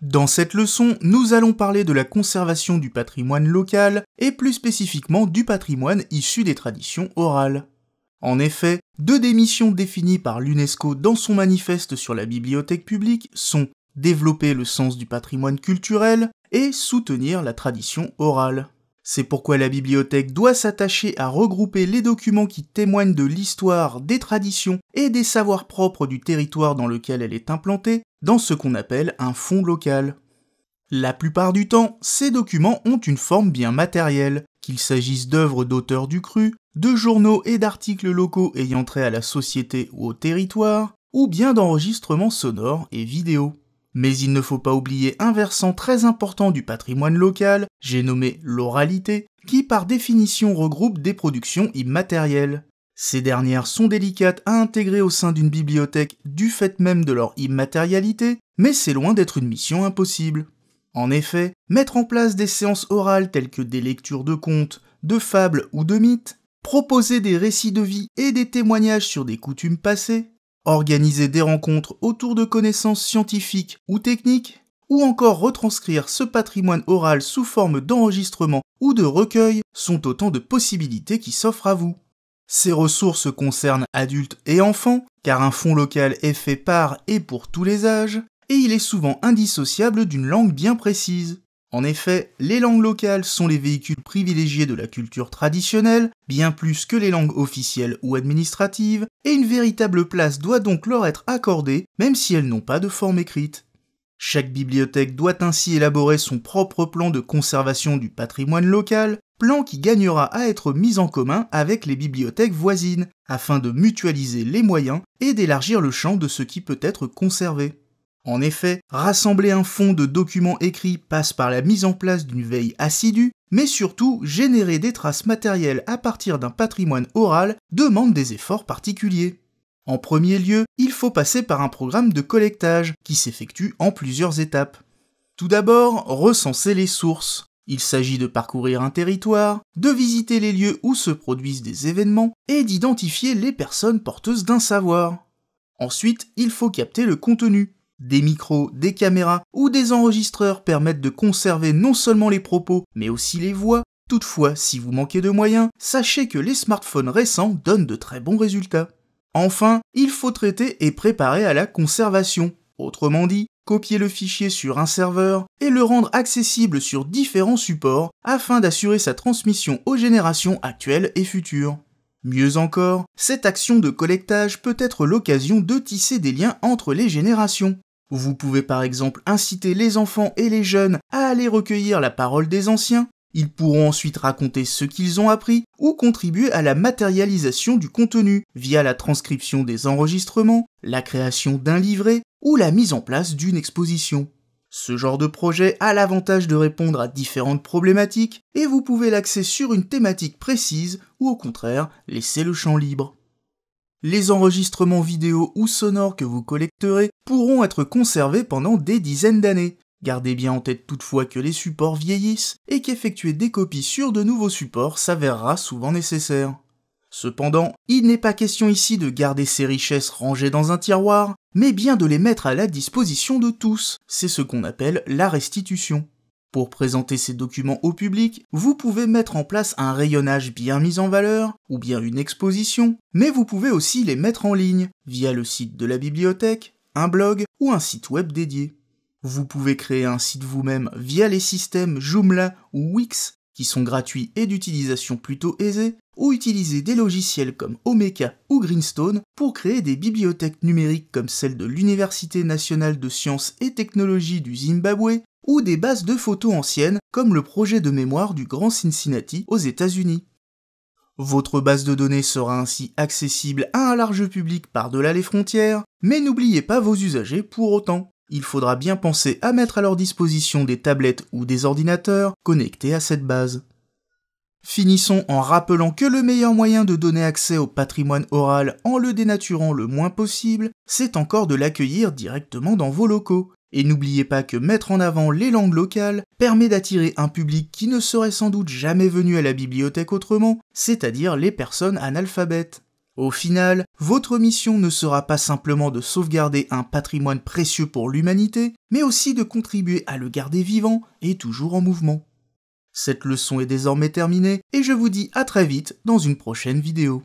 Dans cette leçon, nous allons parler de la conservation du patrimoine local et plus spécifiquement du patrimoine issu des traditions orales. En effet, deux des missions définies par l'UNESCO dans son manifeste sur la bibliothèque publique sont développer le sens du patrimoine culturel et soutenir la tradition orale. C'est pourquoi la bibliothèque doit s'attacher à regrouper les documents qui témoignent de l'histoire, des traditions et des savoirs propres du territoire dans lequel elle est implantée dans ce qu'on appelle un fonds local. La plupart du temps, ces documents ont une forme bien matérielle, qu'il s'agisse d'œuvres d'auteurs du cru, de journaux et d'articles locaux ayant trait à la société ou au territoire, ou bien d'enregistrements sonores et vidéos. Mais il ne faut pas oublier un versant très important du patrimoine local, j'ai nommé l'oralité, qui par définition regroupe des productions immatérielles. Ces dernières sont délicates à intégrer au sein d'une bibliothèque du fait même de leur immatérialité, mais c'est loin d'être une mission impossible. En effet, mettre en place des séances orales telles que des lectures de contes, de fables ou de mythes, proposer des récits de vie et des témoignages sur des coutumes passées, organiser des rencontres autour de connaissances scientifiques ou techniques, ou encore retranscrire ce patrimoine oral sous forme d'enregistrement ou de recueil sont autant de possibilités qui s'offrent à vous. Ces ressources concernent adultes et enfants, car un fonds local est fait par et pour tous les âges, et il est souvent indissociable d'une langue bien précise. En effet, les langues locales sont les véhicules privilégiés de la culture traditionnelle, bien plus que les langues officielles ou administratives, et une véritable place doit donc leur être accordée, même si elles n'ont pas de forme écrite. Chaque bibliothèque doit ainsi élaborer son propre plan de conservation du patrimoine local, plan qui gagnera à être mis en commun avec les bibliothèques voisines, afin de mutualiser les moyens et d'élargir le champ de ce qui peut être conservé. En effet, rassembler un fonds de documents écrits passe par la mise en place d'une veille assidue, mais surtout générer des traces matérielles à partir d'un patrimoine oral demande des efforts particuliers. En premier lieu, il faut passer par un programme de collectage qui s'effectue en plusieurs étapes. Tout d'abord, recenser les sources. Il s'agit de parcourir un territoire, de visiter les lieux où se produisent des événements et d'identifier les personnes porteuses d'un savoir. Ensuite, il faut capter le contenu. Des micros, des caméras ou des enregistreurs permettent de conserver non seulement les propos, mais aussi les voix. Toutefois, si vous manquez de moyens, sachez que les smartphones récents donnent de très bons résultats. Enfin, il faut traiter et préparer à la conservation. Autrement dit, copier le fichier sur un serveur et le rendre accessible sur différents supports afin d'assurer sa transmission aux générations actuelles et futures. Mieux encore, cette action de collectage peut être l'occasion de tisser des liens entre les générations. Vous pouvez par exemple inciter les enfants et les jeunes à aller recueillir la parole des anciens, ils pourront ensuite raconter ce qu'ils ont appris ou contribuer à la matérialisation du contenu via la transcription des enregistrements, la création d'un livret ou la mise en place d'une exposition. Ce genre de projet a l'avantage de répondre à différentes problématiques et vous pouvez l'axer sur une thématique précise ou au contraire laisser le champ libre. Les enregistrements vidéo ou sonores que vous collecterez pourront être conservés pendant des dizaines d'années Gardez bien en tête toutefois que les supports vieillissent et qu'effectuer des copies sur de nouveaux supports s'avérera souvent nécessaire. Cependant, il n'est pas question ici de garder ces richesses rangées dans un tiroir, mais bien de les mettre à la disposition de tous. C'est ce qu'on appelle la restitution. Pour présenter ces documents au public, vous pouvez mettre en place un rayonnage bien mis en valeur, ou bien une exposition, mais vous pouvez aussi les mettre en ligne, via le site de la bibliothèque, un blog ou un site web dédié. Vous pouvez créer un site vous-même via les systèmes Joomla ou Wix, qui sont gratuits et d'utilisation plutôt aisée, ou utiliser des logiciels comme Omeka ou Greenstone pour créer des bibliothèques numériques comme celle de l'Université nationale de sciences et technologies du Zimbabwe, ou des bases de photos anciennes comme le projet de mémoire du Grand Cincinnati aux États-Unis. Votre base de données sera ainsi accessible à un large public par-delà les frontières, mais n'oubliez pas vos usagers pour autant il faudra bien penser à mettre à leur disposition des tablettes ou des ordinateurs connectés à cette base. Finissons en rappelant que le meilleur moyen de donner accès au patrimoine oral en le dénaturant le moins possible, c'est encore de l'accueillir directement dans vos locaux. Et n'oubliez pas que mettre en avant les langues locales permet d'attirer un public qui ne serait sans doute jamais venu à la bibliothèque autrement, c'est-à-dire les personnes analphabètes. Au final, votre mission ne sera pas simplement de sauvegarder un patrimoine précieux pour l'humanité, mais aussi de contribuer à le garder vivant et toujours en mouvement. Cette leçon est désormais terminée et je vous dis à très vite dans une prochaine vidéo.